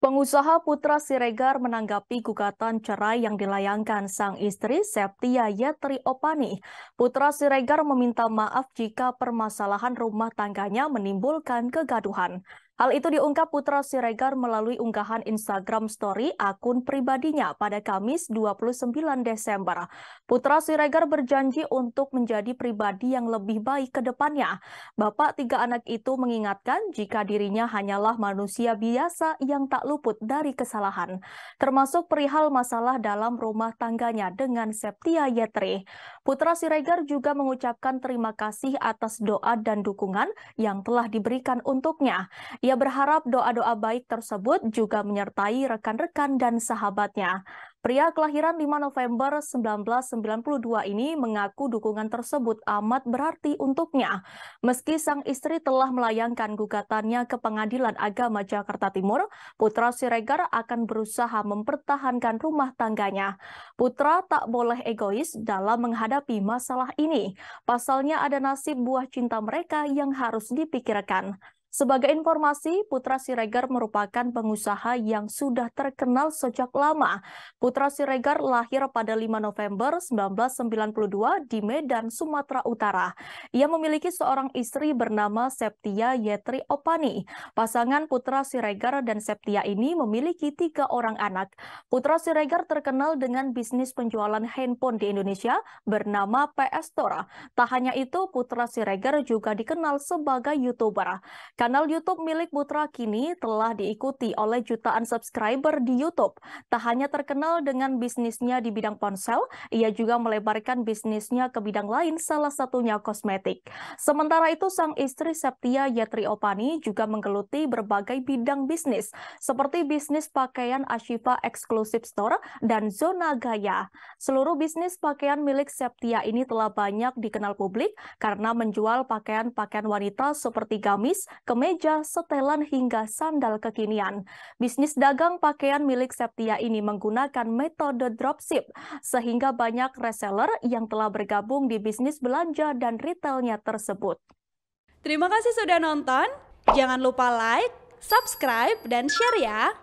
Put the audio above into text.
Pengusaha Putra Siregar menanggapi gugatan cerai yang dilayangkan sang istri Septia Yetri Opani. Putra Siregar meminta maaf jika permasalahan rumah tangganya menimbulkan kegaduhan. Hal itu diungkap Putra Siregar melalui unggahan Instagram Story akun pribadinya pada Kamis 29 Desember. Putra Siregar berjanji untuk menjadi pribadi yang lebih baik ke depannya. Bapak tiga anak itu mengingatkan jika dirinya hanyalah manusia biasa yang tak luput dari kesalahan, termasuk perihal masalah dalam rumah tangganya dengan Septia Yetri. Putra Siregar juga mengucapkan terima kasih atas doa dan dukungan yang telah diberikan untuknya. Ia berharap doa-doa baik tersebut juga menyertai rekan-rekan dan sahabatnya. Pria kelahiran 5 November 1992 ini mengaku dukungan tersebut amat berarti untuknya. Meski sang istri telah melayangkan gugatannya ke Pengadilan Agama Jakarta Timur, Putra Siregar akan berusaha mempertahankan rumah tangganya. Putra tak boleh egois dalam menghadapi masalah ini. Pasalnya ada nasib buah cinta mereka yang harus dipikirkan. Sebagai informasi, Putra Siregar merupakan pengusaha yang sudah terkenal sejak lama. Putra Siregar lahir pada 5 November 1992 di Medan, Sumatera Utara. Ia memiliki seorang istri bernama Septia Yetri Opani. Pasangan Putra Siregar dan Septia ini memiliki tiga orang anak. Putra Siregar terkenal dengan bisnis penjualan handphone di Indonesia bernama PS Store. Tak hanya itu, Putra Siregar juga dikenal sebagai YouTuber. Kanal YouTube milik Putra kini telah diikuti oleh jutaan subscriber di YouTube. Tak hanya terkenal dengan bisnisnya di bidang ponsel, ia juga melebarkan bisnisnya ke bidang lain, salah satunya kosmetik. Sementara itu, sang istri Septia Yatri Opani juga menggeluti berbagai bidang bisnis, seperti bisnis pakaian Ashifa Exclusive Store dan Zona Gaya. Seluruh bisnis pakaian milik Septia ini telah banyak dikenal publik karena menjual pakaian-pakaian wanita seperti gamis, kemeja, setelan, hingga sandal kekinian. Bisnis dagang pakaian milik Septia ini menggunakan metode dropship, sehingga banyak reseller yang telah bergabung di bisnis belanja dan retailnya tersebut. Terima kasih sudah nonton, jangan lupa like, subscribe, dan share ya!